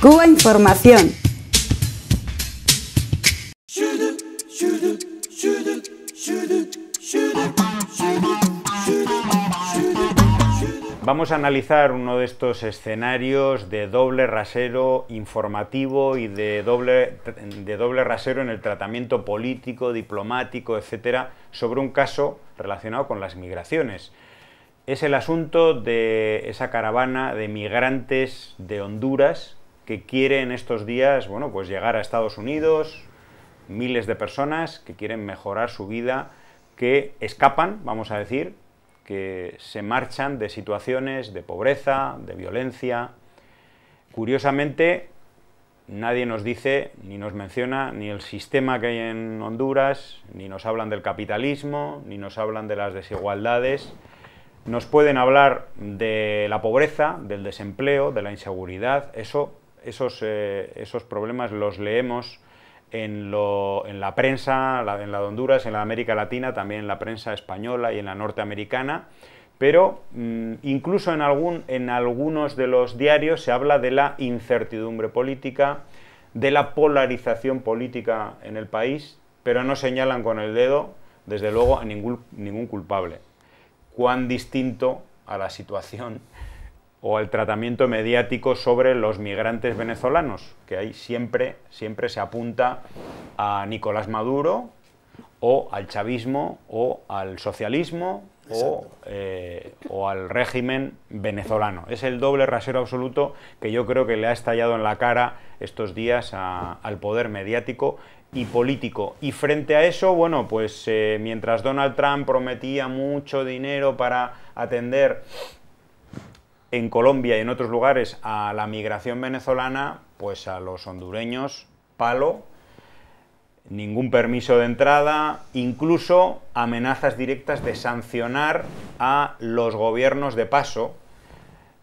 Cuba Información. Vamos a analizar uno de estos escenarios de doble rasero informativo y de doble, de doble rasero en el tratamiento político, diplomático, etcétera, sobre un caso relacionado con las migraciones. Es el asunto de esa caravana de migrantes de Honduras que quiere en estos días, bueno, pues llegar a Estados Unidos, miles de personas que quieren mejorar su vida, que escapan, vamos a decir, que se marchan de situaciones de pobreza, de violencia. Curiosamente, nadie nos dice, ni nos menciona, ni el sistema que hay en Honduras, ni nos hablan del capitalismo, ni nos hablan de las desigualdades. Nos pueden hablar de la pobreza, del desempleo, de la inseguridad, eso eh, esos, problemas los leemos en, la prensa, en la de Honduras, en la América Latina, también en la prensa española y en la norteamericana, pero mm, incluso en, en algunos de los diarios se habla de la incertidumbre política, de la polarización política en el país, pero no señalan con el dedo, desde luego, a ningún, ningún culpable. Cuán distinto a la situación o al tratamiento mediático sobre los migrantes venezolanos, que ahí siempre, siempre se apunta a Nicolás Maduro o al chavismo o al socialismo o, eh, al régimen venezolano. Es el doble rasero absoluto que yo creo que le ha estallado en la cara estos días al poder mediático y político. Y frente a eso, bueno, pues eh, mientras Donald Trump prometía mucho dinero para atender en Colombia y en otros lugares a la migración venezolana, pues a los hondureños, palo, ningún permiso de entrada, incluso amenazas directas de sancionar a los gobiernos de paso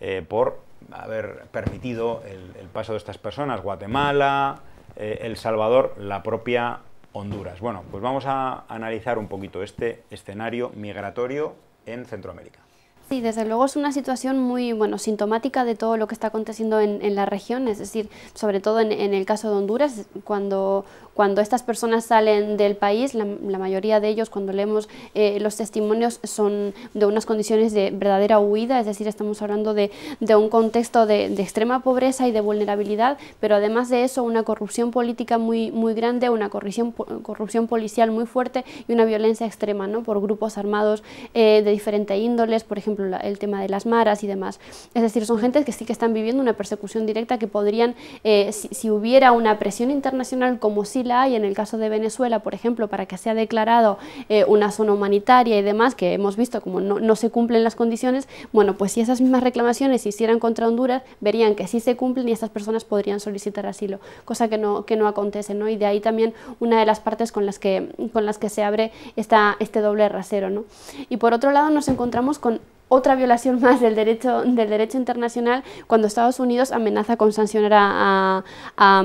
eh, por haber permitido el, paso de estas personas, Guatemala, eh, El Salvador, la propia Honduras. Bueno, pues vamos a analizar un poquito este escenario migratorio en Centroamérica. Sí, desde luego es una situación muy bueno, sintomática de todo lo que está aconteciendo en, en la región, es decir, sobre todo en, en, el caso de Honduras, cuando cuando estas personas salen del país, la, mayoría de ellos, cuando leemos eh, los testimonios, son de unas condiciones de verdadera huida, es decir, estamos hablando de, un contexto de, extrema pobreza y de vulnerabilidad, pero además de eso, una corrupción política muy, muy grande, una corrupción, corrupción policial muy fuerte y una violencia extrema ¿no? por grupos armados eh, de diferentes índoles, por ejemplo, el tema de las maras y demás. Es decir, son gentes que sí que están viviendo una persecución directa que podrían, eh, si, si hubiera una presión internacional como si y en el caso de Venezuela, por ejemplo, para que sea declarado eh, una zona humanitaria y demás, que hemos visto como no, se cumplen las condiciones, bueno, pues si esas mismas reclamaciones se hicieran contra Honduras, verían que sí se cumplen y estas personas podrían solicitar asilo, cosa que no, que no acontece, ¿no? Y de ahí también una de las partes con las que, con las que se abre esta, este doble rasero, ¿no? Y por otro lado nos encontramos con otra violación más del derecho, del derecho internacional cuando Estados Unidos amenaza con sancionar a, a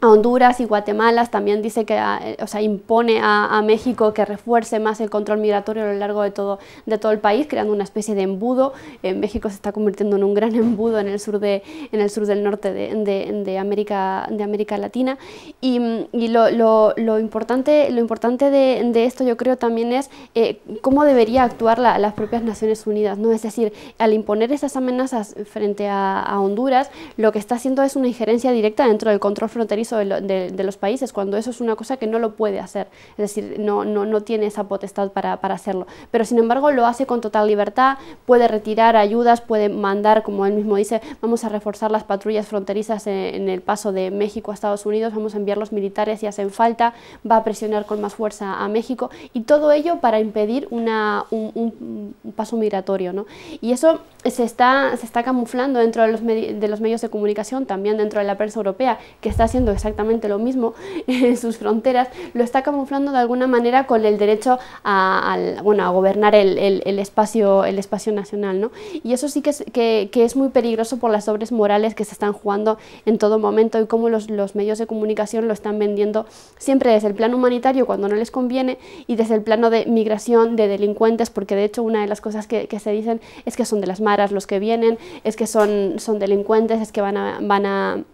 Honduras y Guatemala, también dice que ah, eh, o sea, impone a, México que refuerce más el control migratorio a lo largo de todo, de todo el país, creando una especie de embudo. Eh, México se está convirtiendo en un gran embudo en el sur, de, en el sur del norte de, América, de América Latina. Y, lo, importante, lo importante de, esto yo creo también es eh, cómo debería actuar las propias Naciones Unidas. ¿no? Es decir, al imponer esas amenazas frente a Honduras, lo que está haciendo es una injerencia directa dentro del control fronterizo de, los países, cuando eso es una cosa que no lo puede hacer, es decir, no, no, no tiene esa potestad para, hacerlo. Pero sin embargo lo hace con total libertad, puede retirar ayudas, puede mandar, como él mismo dice, vamos a reforzar las patrullas fronterizas en, el paso de México a Estados Unidos, vamos a enviar los militares si hacen falta, va a presionar con más fuerza a México y todo ello para impedir una, un, paso migratorio. ¿no? Y eso se está, se está camuflando dentro de los, de los medios de comunicación, también dentro de la prensa europea, que está haciendo exactamente lo mismo en sus fronteras, lo está camuflando de alguna manera con el derecho a, bueno, a gobernar el, espacio, el espacio nacional. ¿no? Y eso sí que es, que, es muy peligroso por las obras morales que se están jugando en todo momento y cómo los, los medios de comunicación lo están vendiendo siempre desde el plano humanitario cuando no les conviene y desde el plano de migración de delincuentes, porque de hecho una de las cosas que, se dicen es que son de las maras los que vienen, es que son, son delincuentes, es que van a... Van a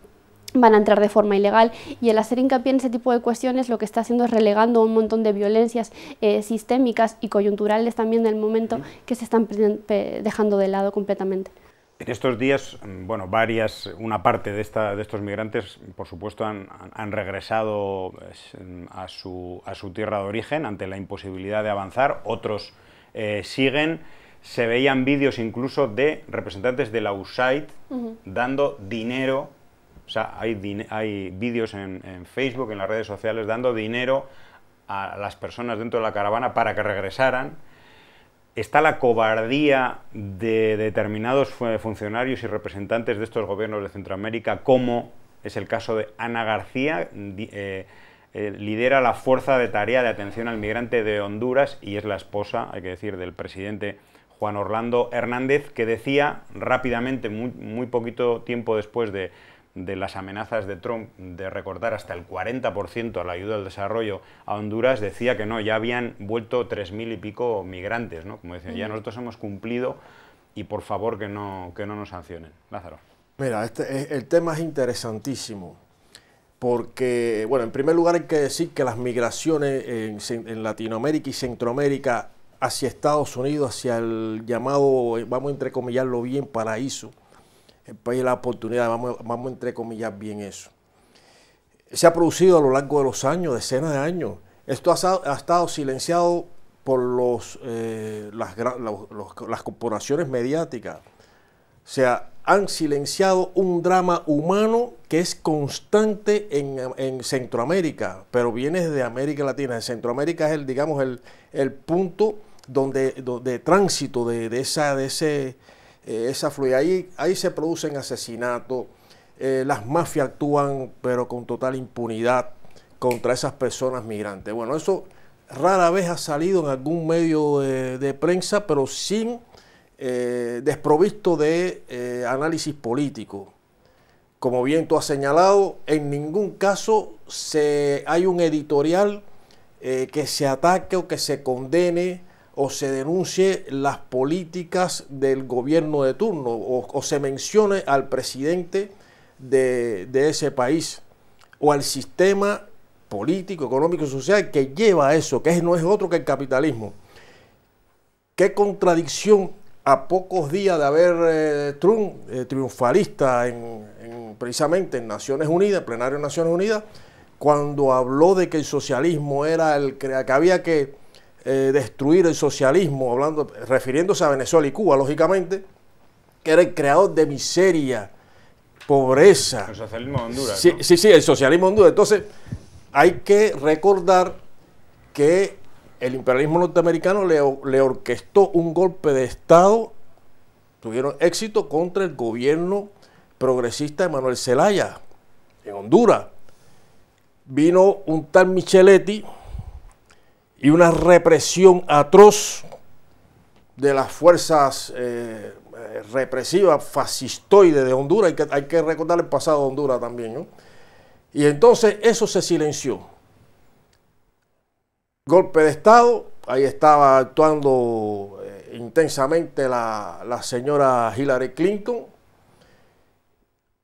van a entrar de forma ilegal y el hacer hincapié en ese tipo de cuestiones lo que está haciendo es relegando un montón de violencias eh, sistémicas y coyunturales también del momento que se están dejando de lado completamente. En estos días, mm, bueno, varias, una parte de, esta, de estos migrantes, por supuesto, han, regresado pues, mm, a su, a su, tierra de origen ante la imposibilidad de avanzar, otros eh, siguen se veían vídeos incluso de representantes de la USAID dando dinero hay, hay vídeos en, Facebook, en las redes sociales, dando dinero a las personas dentro de la caravana para que regresaran. Está la cobardía de determinados funcionarios y representantes de estos gobiernos de Centroamérica, como es el caso de Ana García, eh, eh, lidera la fuerza de tarea de atención al migrante de Honduras y es la esposa, hay que decir, del presidente Juan Orlando Hernández, que decía rápidamente, muy poquito tiempo después de de las amenazas de Trump de recortar hasta el 40% a la ayuda al desarrollo a Honduras, decía que no, ya habían vuelto 3.000 y pico migrantes, ¿no? Como decía ya nosotros hemos cumplido y por favor que no, que no nos sancionen. Lázaro. Mira, este, eh, el tema es interesantísimo porque, bueno, en primer lugar hay que decir que las migraciones en, en Latinoamérica y Centroamérica hacia Estados Unidos, hacia el llamado, eh, vamos a entrecomillarlo bien, paraíso, el país pues, la oportunidad, vamos, vamos a entrecomillar bien eso. Se ha producido a lo largo de los años, decenas de años. Esto ha, estado silenciado por eh, los, las, corporaciones mediáticas. O sea, han silenciado un drama humano que es constante en, Centroamérica, pero viene de América Latina. Centroamérica es el, digamos, el, punto de tránsito de, de, esa, de ese eh, esa Ahí, ahí se producen asesinatos, eh, las mafias actúan pero con total impunidad contra esas personas migrantes. Bueno, eso rara vez ha salido en algún medio de, prensa, pero sin eh, desprovisto de análisis político. Como bien tú has señalado, en ningún caso se, hay un editorial que se ataque o que se condene o se denuncie las políticas del gobierno de turno o, se mencione al presidente de, ese país o al sistema político, económico y social que lleva a eso, que no es otro que el capitalismo. Qué contradicción a pocos días de haber eh, Trump eh, triunfalista en, precisamente en Naciones Unidas, plenario de Naciones Unidas, cuando habló de que el socialismo era el que había que eh, destruir el socialismo, hablando, refiriéndose a Venezuela y Cuba, lógicamente, que era el creador de miseria, pobreza. El socialismo de Honduras. Sí, sí, sí, el socialismo de Honduras. Entonces, hay que recordar que el imperialismo norteamericano le, le orquestó un golpe de Estado, tuvieron éxito contra el gobierno progresista de Manuel Zelaya en Honduras. Vino un tal Micheletti, y una represión atroz de las fuerzas eh, eh, represivas fascistoides de Honduras. Hay que, hay que recordar el pasado de Honduras también. Y entonces eso se silenció. Golpe de Estado, ahí estaba actuando eh, intensamente la señora Hillary Clinton.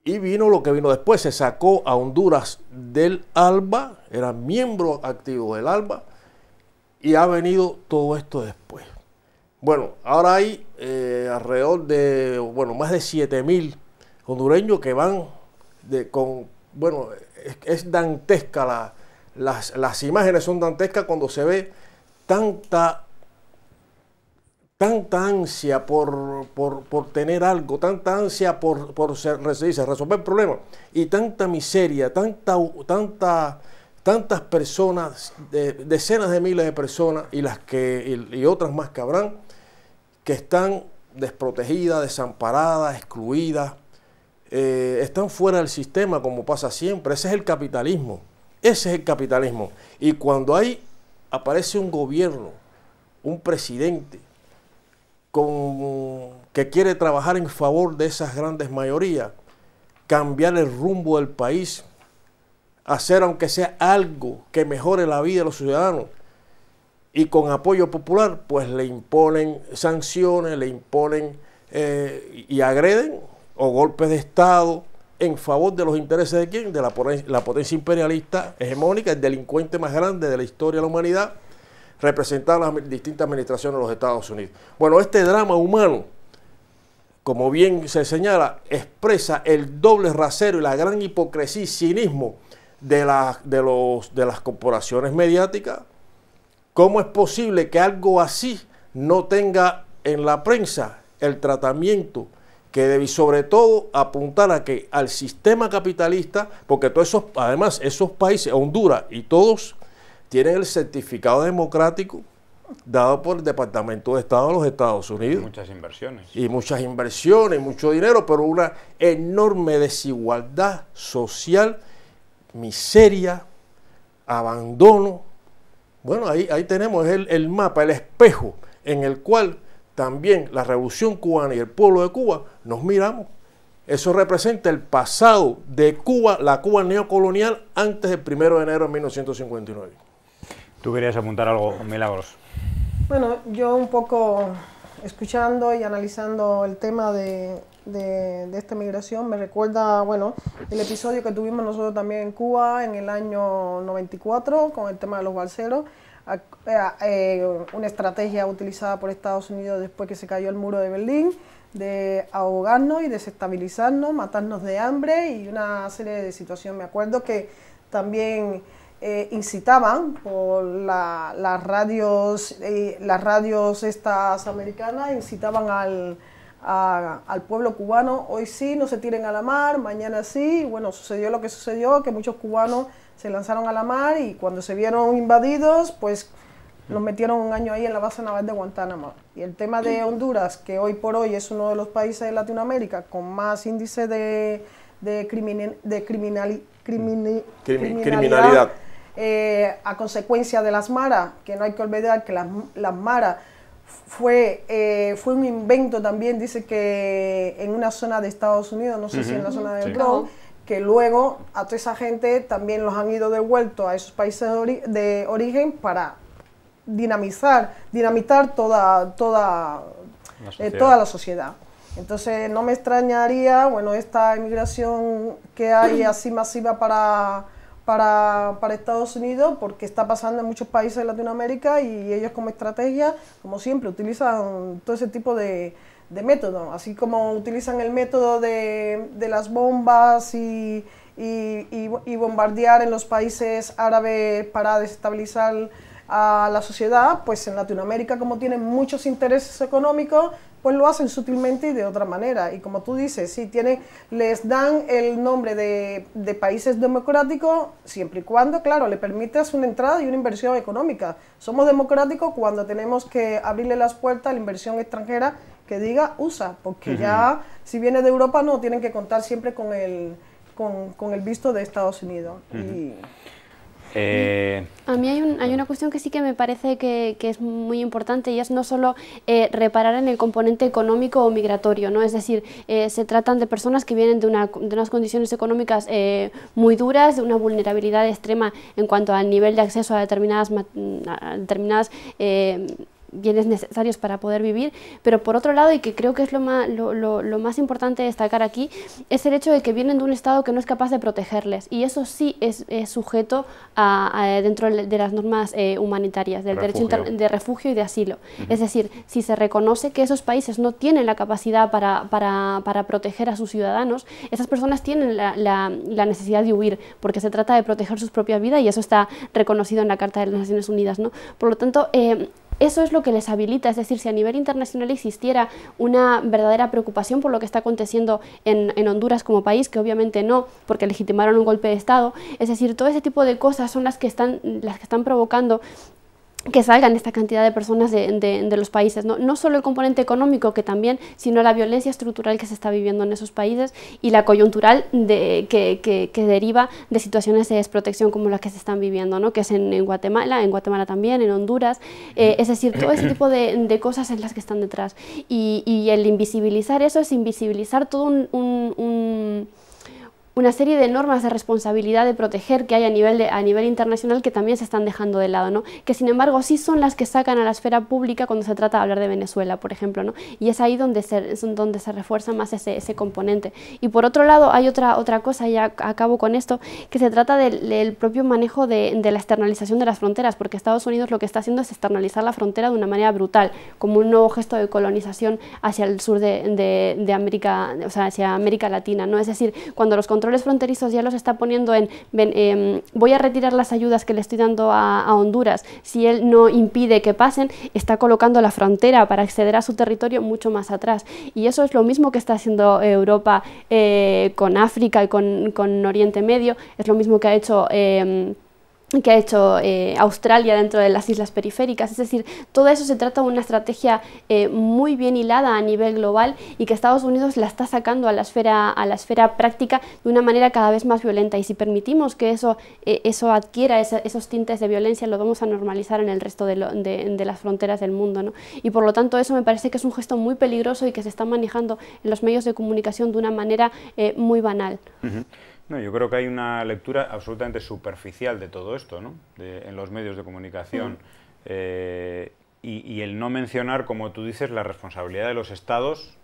Y vino lo que vino después, se sacó a Honduras del ALBA, era miembro activo del ALBA y ha venido todo esto después. Bueno, ahora hay eh, alrededor de, bueno, más de 7.000 hondureños que van de, con, bueno, es, dantesca, las, imágenes son dantescas cuando se ve tanta tanta ansia por, por, tener algo, tanta ansia por, por ser, resolver problemas y tanta miseria, tanta, tanta tantas personas, decenas de miles de personas y, las que, y, otras más que habrán, que están desprotegidas, desamparadas, excluidas, eh, están fuera del sistema como pasa siempre. Ese es el capitalismo. Ese es el capitalismo. Y cuando hay, aparece un gobierno, un presidente, que quiere trabajar en favor de esas grandes mayorías, cambiar el rumbo del país, hacer aunque sea algo que mejore la vida de los ciudadanos y con apoyo popular, pues le imponen sanciones, le imponen eh, y agreden o golpes de Estado en favor de los intereses de quién? De la, potencia imperialista hegemónica, el delincuente más grande de la historia de la humanidad, representado en las distintas administraciones de los Estados Unidos. Bueno, este drama humano, como bien se señala, expresa el doble rasero y la gran hipocresía y cinismo de, de, los, de las corporaciones mediáticas. ¿Cómo es posible que algo así no tenga en la prensa el tratamiento que debe sobre todo apuntar a que al sistema capitalista, porque todos esos, además esos países, Honduras y todos, tienen el certificado democrático dado por el Departamento de Estado de los Estados Unidos. Y muchas inversiones. Y muchas inversiones, mucho dinero, pero una enorme desigualdad social miseria, abandono. Bueno, ahí, ahí tenemos el, el mapa, el espejo en el cual también la revolución cubana y el pueblo de Cuba nos miramos. Eso representa el pasado de Cuba, la Cuba neocolonial, antes del 1 de enero de 1959. ¿Tú querías apuntar algo, Milagros? Bueno, yo un poco escuchando y analizando el tema de, de, de, esta migración. Me recuerda, bueno, el episodio que tuvimos nosotros también en Cuba en el año 94 con el tema de los balseros. Eh, eh, una estrategia utilizada por Estados Unidos después que se cayó el muro de Berlín de ahogarnos y desestabilizarnos, matarnos de hambre y una serie de situaciones. Me acuerdo que también eh, incitaban por la, las radios, las radios estas americanas, incitaban al, al pueblo cubano, hoy sí, no se tiren a la mar, mañana sí, bueno, sucedió lo que sucedió, que muchos cubanos se lanzaron a la mar y cuando se vieron invadidos, pues los metieron un año ahí en la base naval de Guantánamo. Y el tema de Honduras, que hoy por hoy es uno de los países de Latinoamérica con más índice de, de, criminalidad, eh, a consecuencia de las maras, que no hay que olvidar que las, las maras fue, eh, fue un invento también, dice que en una zona de Estados Unidos, no sé si en la zona del sí. que luego a toda esa gente también los han ido devuelto a esos países de, origen para dinamizar, dinamitar toda, toda, eh, toda la sociedad. Entonces no me extrañaría, bueno, esta emigración que hay así masiva para para, Estados Unidos porque está pasando en muchos países de Latinoamérica y ellos como estrategia, como siempre, utilizan todo ese tipo de, de método así como utilizan el método de, las bombas y, y, bombardear en los países árabes para desestabilizar a la sociedad, pues en Latinoamérica como tienen muchos intereses económicos, pues lo hacen sutilmente y de otra manera. Y como tú dices, si tienen, les dan el nombre de, de países democráticos, siempre y cuando, claro, le permitas una entrada y una inversión económica. Somos democráticos cuando tenemos que abrirle las puertas a la inversión extranjera que diga USA, porque ya si viene de Europa no tienen que contar siempre con el, con, con el visto de Estados Unidos. y, eh, a mí hay, una cuestión que sí que me parece que, es muy importante y es no solo eh, reparar en el componente económico o migratorio, ¿no? es decir, eh, se tratan de personas que vienen de, unas condiciones económicas muy duras, de una vulnerabilidad extrema en cuanto al nivel de acceso a determinadas, a determinadas bienes necesarios para poder vivir, pero por otro lado, y que creo que es lo más, lo, más importante destacar aquí, es el hecho de que vienen de un Estado que no es capaz de protegerles, y eso sí es, sujeto a, dentro de las normas eh, humanitarias, del derecho de refugio y de asilo. Es decir, si se reconoce que esos países no tienen la capacidad para, proteger a sus ciudadanos, esas personas tienen la, necesidad de huir, porque se trata de proteger sus propias vidas y eso está reconocido en la Carta de las Naciones Unidas. ¿no? Por lo tanto, eh, eso es lo que les habilita, es decir, si a nivel internacional existiera una verdadera preocupación por lo que está aconteciendo en, Honduras como país, que obviamente no, porque legitimaron un golpe de Estado, es decir, todo ese tipo de cosas son las que están, las que están provocando que salgan esta cantidad de personas de, los países, ¿no? ¿no? solo el componente económico que también, sino la violencia estructural que se está viviendo en esos países y la coyuntural de, que, deriva de situaciones de desprotección como las que se están viviendo, ¿no? que es en, Guatemala, en Guatemala también, en Honduras, eh, es decir, todo ese tipo de, cosas en las que están detrás y, el invisibilizar eso es invisibilizar todo un una serie de normas de responsabilidad de proteger que hay a nivel, a nivel internacional que también se están dejando de lado, ¿no? que sin embargo sí son las que sacan a la esfera pública cuando se trata de hablar de Venezuela, por ejemplo, ¿no? y es ahí donde se, donde se refuerza más ese, ese, componente. Y por otro lado hay otra, otra cosa, ya acabo con esto, que se trata del, propio manejo de, la externalización de las fronteras, porque Estados Unidos lo que está haciendo es externalizar la frontera de una manera brutal, como un nuevo gesto de colonización hacia el sur de, América, o sea, hacia América Latina, ¿no? es decir, cuando los controles fronterizos ya los está poniendo en em, voy a retirar las ayudas que le estoy dando a, Honduras si él no impide que pasen, está colocando la frontera para acceder a su territorio mucho más atrás. Y eso es lo mismo que está haciendo Europa eh, con África y con, Oriente Medio, es lo mismo que ha hecho... Em, que ha hecho eh, Australia dentro de las islas periféricas. Es decir, todo eso se trata de una estrategia eh, muy bien hilada a nivel global y que Estados Unidos la está sacando a la esfera, a la esfera práctica de una manera cada vez más violenta. Y si permitimos que eso, eh, eso adquiera esos tintes de violencia, lo vamos a normalizar en el resto de, las fronteras del mundo. Y por lo tanto, eso me parece que es un gesto muy peligroso y que se está manejando en los medios de comunicación de una manera muy banal. No, yo creo que hay una lectura absolutamente superficial de todo esto, ¿no? en los medios de comunicación. Eh, y, el no mencionar, como tú dices, la responsabilidad de los estados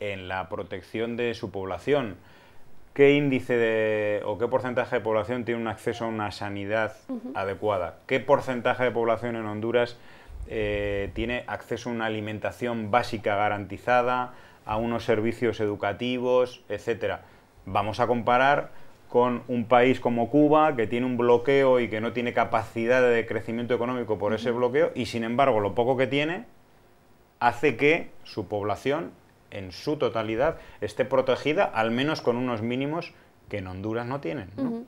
en la protección de su población. ¿Qué índice de, o qué porcentaje de población tiene un acceso a una sanidad adecuada? ¿Qué porcentaje de población en Honduras eh, tiene acceso a una alimentación básica garantizada, a unos servicios educativos, etcétera? Vamos a comparar con un país como Cuba, que tiene un bloqueo y que no tiene capacidad de crecimiento económico por ese bloqueo, y sin embargo lo poco que tiene hace que su población en su totalidad esté protegida, al menos con unos mínimos que en Honduras no tienen.